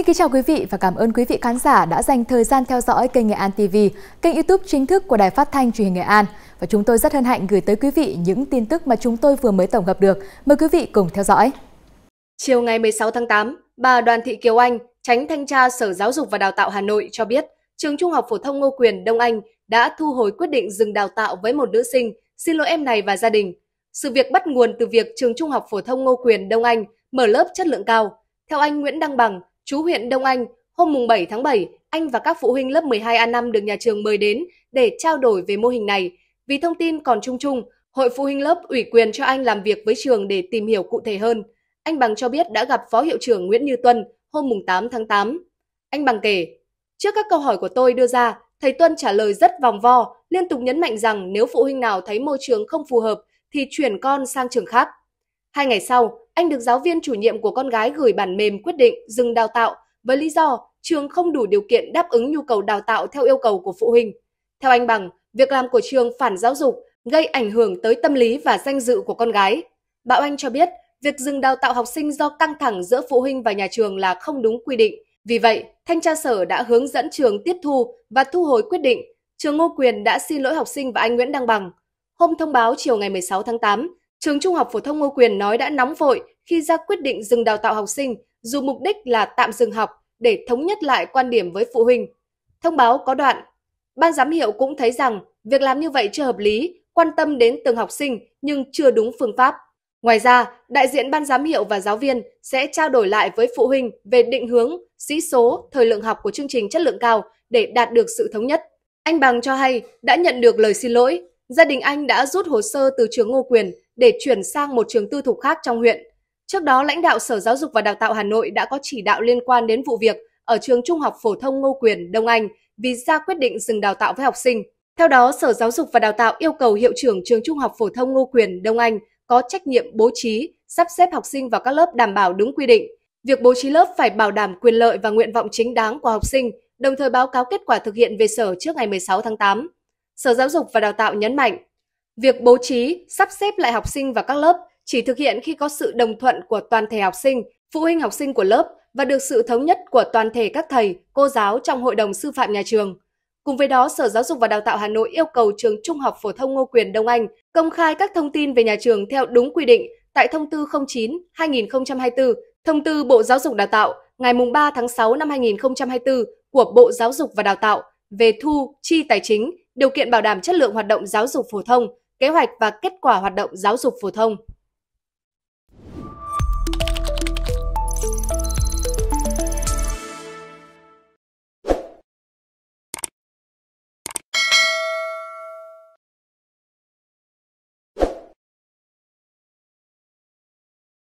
Xin kính chào quý vị và cảm ơn quý vị khán giả đã dành thời gian theo dõi kênh Nghệ An TV, kênh YouTube chính thức của Đài Phát thanh Truyền hình Nghệ An. Và chúng tôi rất hân hạnh gửi tới quý vị những tin tức mà chúng tôi vừa mới tổng hợp được. Mời quý vị cùng theo dõi. Chiều ngày 16 tháng 8, bà Đoàn Thị Kiều Anh, tránh thanh tra Sở Giáo dục và Đào tạo Hà Nội cho biết, trường Trung học phổ thông Ngô Quyền Đông Anh đã thu hồi quyết định dừng đào tạo với một nữ sinh, xin lỗi em này và gia đình. Sự việc bắt nguồn từ việc trường Trung học phổ thông Ngô Quyền Đông Anh mở lớp chất lượng cao. Theo anh Nguyễn Đăng Bằng, Chú huyện Đông Anh, hôm mùng 7 tháng 7, anh và các phụ huynh lớp 12A5 được nhà trường mời đến để trao đổi về mô hình này. Vì thông tin còn chung chung, Hội phụ huynh lớp ủy quyền cho anh làm việc với trường để tìm hiểu cụ thể hơn. Anh Bằng cho biết đã gặp Phó Hiệu trưởng Nguyễn Như Tuân hôm mùng 8 tháng 8. Anh Bằng kể, trước các câu hỏi của tôi đưa ra, thầy Tuân trả lời rất vòng vo, liên tục nhấn mạnh rằng nếu phụ huynh nào thấy môi trường không phù hợp thì chuyển con sang trường khác. Hai ngày sau, anh được giáo viên chủ nhiệm của con gái gửi bản mềm quyết định dừng đào tạo với lý do trường không đủ điều kiện đáp ứng nhu cầu đào tạo theo yêu cầu của phụ huynh. Theo anh Bằng, việc làm của trường phản giáo dục gây ảnh hưởng tới tâm lý và danh dự của con gái. Bảo Anh cho biết, việc dừng đào tạo học sinh do căng thẳng giữa phụ huynh và nhà trường là không đúng quy định. Vì vậy, thanh tra sở đã hướng dẫn trường tiếp thu và thu hồi quyết định. Trường Ngô Quyền đã xin lỗi học sinh và anh Nguyễn Đăng Bằng. Hôm thông báo chiều ngày 16 tháng 8, Trường Trung học phổ thông Ngô Quyền nói đã nóng vội khi ra quyết định dừng đào tạo học sinh dù mục đích là tạm dừng học để thống nhất lại quan điểm với phụ huynh. Thông báo có đoạn, ban giám hiệu cũng thấy rằng việc làm như vậy chưa hợp lý, quan tâm đến từng học sinh nhưng chưa đúng phương pháp. Ngoài ra, đại diện ban giám hiệu và giáo viên sẽ trao đổi lại với phụ huynh về định hướng, sĩ số, thời lượng học của chương trình chất lượng cao để đạt được sự thống nhất. Anh Bằng cho hay đã nhận được lời xin lỗi, gia đình anh đã rút hồ sơ từ trường Ngô Quyền để chuyển sang một trường tư thục khác trong huyện. Trước đó, lãnh đạo Sở Giáo dục và Đào tạo Hà Nội đã có chỉ đạo liên quan đến vụ việc ở trường Trung học phổ thông Ngô Quyền, Đông Anh vì ra quyết định dừng đào tạo với học sinh. Theo đó, Sở Giáo dục và Đào tạo yêu cầu hiệu trưởng trường Trung học phổ thông Ngô Quyền, Đông Anh có trách nhiệm bố trí, sắp xếp học sinh vào các lớp đảm bảo đúng quy định. Việc bố trí lớp phải bảo đảm quyền lợi và nguyện vọng chính đáng của học sinh, đồng thời báo cáo kết quả thực hiện về Sở trước ngày 16 tháng 8. Sở Giáo dục và Đào tạo nhấn mạnh, Việc bố trí, sắp xếp lại học sinh vào các lớp chỉ thực hiện khi có sự đồng thuận của toàn thể học sinh, phụ huynh học sinh của lớp và được sự thống nhất của toàn thể các thầy, cô giáo trong hội đồng sư phạm nhà trường. Cùng với đó, Sở Giáo dục và Đào tạo Hà Nội yêu cầu trường Trung học phổ thông Ngô Quyền Đông Anh công khai các thông tin về nhà trường theo đúng quy định tại thông tư 09/2024, thông tư Bộ Giáo dục Đào tạo ngày 3 tháng 6 năm 2024 của Bộ Giáo dục và Đào tạo về thu, chi tài chính, điều kiện bảo đảm chất lượng hoạt động giáo dục phổ thông kế hoạch và kết quả hoạt động giáo dục phổ thông.